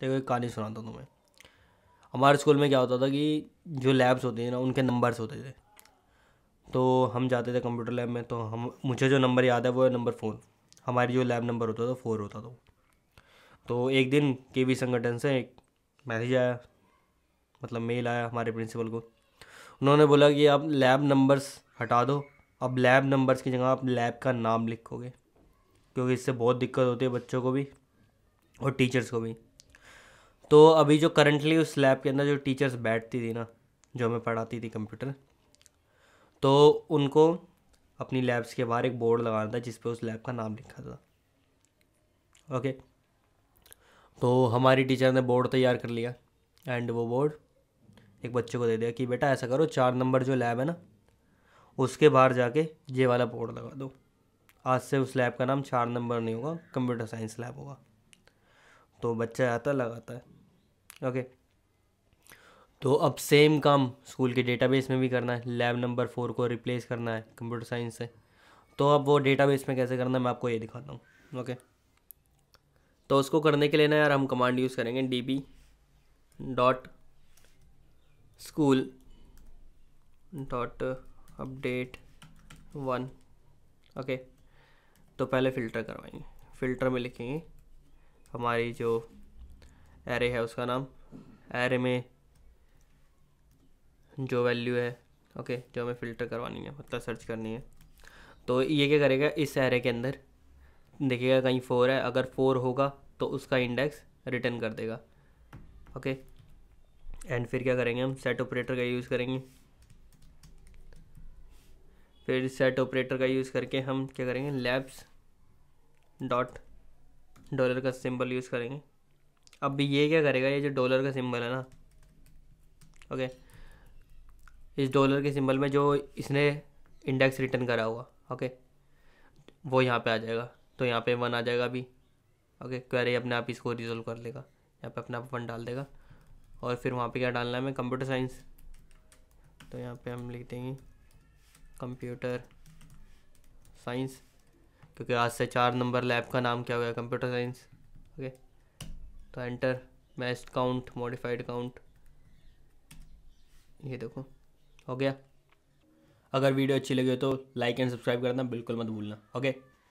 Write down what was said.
देखो एक कहानी सुनाता हूँ तुम्हें हमारे स्कूल में क्या होता था कि जो लैब्स होते हैं ना उनके नंबर्स होते थे तो हम जाते थे कंप्यूटर लैब में तो हम मुझे जो नंबर याद है वो है नंबर फोर हमारी जो लैब नंबर होता था फोर होता था तो एक दिन के वी संगठन से एक मैसेज आया मतलब मेल आया हमारे प्रिंसिपल को उन्होंने बोला कि आप लैब नंबर्स हटा दो अब लैब नंबर्स की जगह आप लैब का नाम लिखोगे क्योंकि इससे बहुत दिक्कत होती है बच्चों को भी और टीचर्स को भी तो अभी जो करंटली उस लैब के अंदर जो टीचर्स बैठती थी ना जो हमें पढ़ाती थी कंप्यूटर तो उनको अपनी लैब्स के बाहर एक बोर्ड लगाना था जिस उस लैब का नाम लिखा था ओके तो हमारी टीचर ने बोर्ड तैयार कर लिया एंड वो बोर्ड एक बच्चे को दे दिया कि बेटा ऐसा करो चार नंबर जो लैब है ना उसके बाहर जाके ये वाला बोर्ड लगा दो आज से उस लैब का नाम चार नंबर नहीं होगा कंप्यूटर साइंस लैब होगा तो बच्चा आता लगाता है ओके तो अब सेम काम स्कूल के डेटाबेस में भी करना है लैब नंबर फोर को रिप्लेस करना है कंप्यूटर साइंस से तो अब वो डेटाबेस में कैसे करना है मैं आपको ये दिखाता हूँ ओके तो उसको करने के लिए ना यार हम कमांड यूज़ करेंगे D B dot school dot update one okay तो पहले फ़िल्टर करवाएंगे फ़िल्टर में लिखेंगे हमारी जो एरे है उसका नाम एरे में जो वैल्यू है ओके जो हमें फ़िल्टर करवानी है मतलब सर्च करनी है तो ये क्या करेगा इस एरे के अंदर देखिएगा कहीं फोर है अगर फोर होगा तो उसका इंडेक्स रिटर्न कर देगा ओके एंड फिर क्या करेंगे हम सेट ऑपरेटर का यूज़ करेंगे फिर सेट ऑपरेटर का यूज़ करके हम क्या करेंगे लैब्स डॉट डॉलर का सिंबल यूज़ करेंगे अब ये क्या करेगा ये जो डॉलर का सिंबल है ना ओके इस डॉलर के सिंबल में जो इसने इंडेक्स रिटर्न करा हुआ ओके वो यहाँ पे आ जाएगा तो यहाँ पे वन आ जाएगा अभी ओके क्वेरी अपने आप इसको रिजोल्व कर लेगा यहाँ पे अपना आप वन डाल देगा और फिर वहाँ पे क्या डालना है हमें कंप्यूटर साइंस तो यहाँ पे हम लिख देंगे कंप्यूटर साइंस क्योंकि आज से चार नंबर लैब का नाम क्या हुआ गया कंप्यूटर साइंस ओके तो enter match count modified count ये देखो हो गया अगर वीडियो अच्छी लगी हो तो लाइक एंड सब्सक्राइब करना बिल्कुल मत भूलना ओके